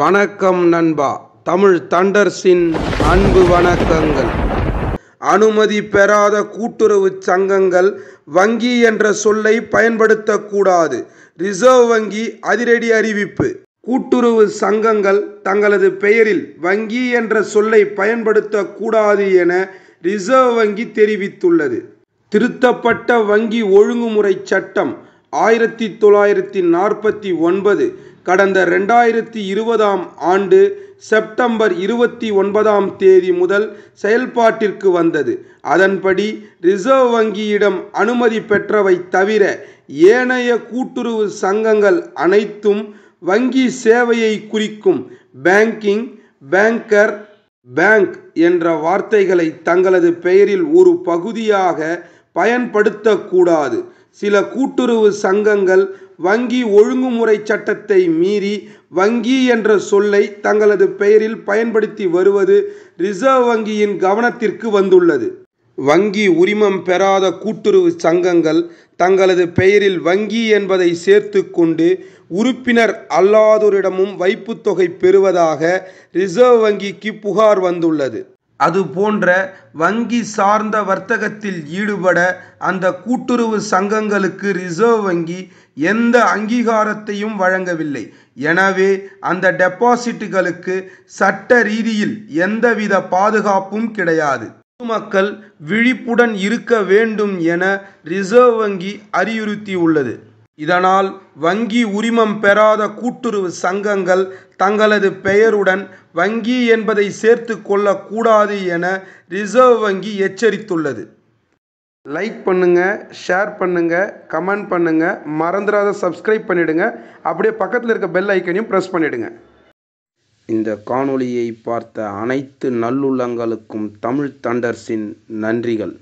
வணக்கம் நண்பா தமிழ் தண்டர்ஸின் அன்பு வணக்கங்கள் அனுமதி பெறாத கூட்டுறவு சங்கங்கள் வங்கி என்ற சொல்லை பயன்படுத்தக்கூடாது ரிசர்வ் வங்கி அதிரடி அறிவிப்பு கூட்டுறவு சங்கங்கள் தங்களது பெயரில் வங்கி என்ற சொல்லை பயன்படுத்தக்கூடாது என ரிசர்வ் வங்கி தெரிவித்துள்ளது திருத்தப்பட்ட வங்கி ஒழுங்குமுறை சட்டம் ஆயிரத்தி தொள்ளாயிரத்தி நாற்பத்தி ஒன்பது கடந்த ரெண்டாயிரத்தி இருபதாம் ஆண்டு செப்டம்பர் இருபத்தி ஒன்பதாம் தேதி முதல் செயல்பாட்டிற்கு வந்தது அதன்படி ரிசர்வ் வங்கியிடம் அனுமதி பெற்றவை தவிர ஏனைய கூட்டுறவு சங்கங்கள் அனைத்தும் வங்கி சேவையை குறிக்கும் பேங்கிங் பேங்கர் பேங்க் என்ற வார்த்தைகளை தங்களது பெயரில் ஒரு பகுதியாக பயன்படுத்தக்கூடாது சில கூட்டுறவு சங்கங்கள் வங்கி ஒழுங்குமுறை சட்டத்தை மீறி வங்கி என்ற சொல்லை தங்களது பெயரில் பயன்படுத்தி வருவது ரிசர்வ் வங்கியின் கவனத்திற்கு வந்துள்ளது வங்கி உரிமம் பெறாத கூட்டுறவு சங்கங்கள் தங்களது பெயரில் வங்கி என்பதை சேர்த்து கொண்டு உறுப்பினர் அல்லாதோரிடமும் வைப்புத்தொகை பெறுவதாக ரிசர்வ் வங்கிக்கு புகார் வந்துள்ளது அது போன்ற வங்கி சார்ந்த வர்த்தகத்தில் ஈடுபட அந்த கூட்டுறவு சங்கங்களுக்கு ரிசர்வ் வங்கி எந்த அங்கீகாரத்தையும் வழங்கவில்லை எனவே அந்த டெபாசிட்டுகளுக்கு சட்ட ரீதியில் எந்தவித பாதுகாப்பும் கிடையாது பொதுமக்கள் விழிப்புடன் இருக்க வேண்டும் என ரிசர்வ் வங்கி அறிவுறுத்தியுள்ளது இதனால் வங்கி உரிமம் பெறாத கூட்டுறவு சங்கங்கள் தங்களது பெயருடன் வங்கி என்பதை சேர்த்து கொள்ளக்கூடாது என ரிசர்வ் வங்கி எச்சரித்துள்ளது லைக் பண்ணுங்கள் ஷேர் பண்ணுங்கள் கமெண்ட் பண்ணுங்கள் மறந்துடாத சப்ஸ்கிரைப் பண்ணிடுங்க அப்படியே பக்கத்தில் இருக்க பெல் ஐக்கனையும் ப்ரெஸ் பண்ணிவிடுங்க இந்த காணொளியை பார்த்த அனைத்து நல்லுள்ளங்களுக்கும் தமிழ் தண்டர்ஸின் நன்றிகள்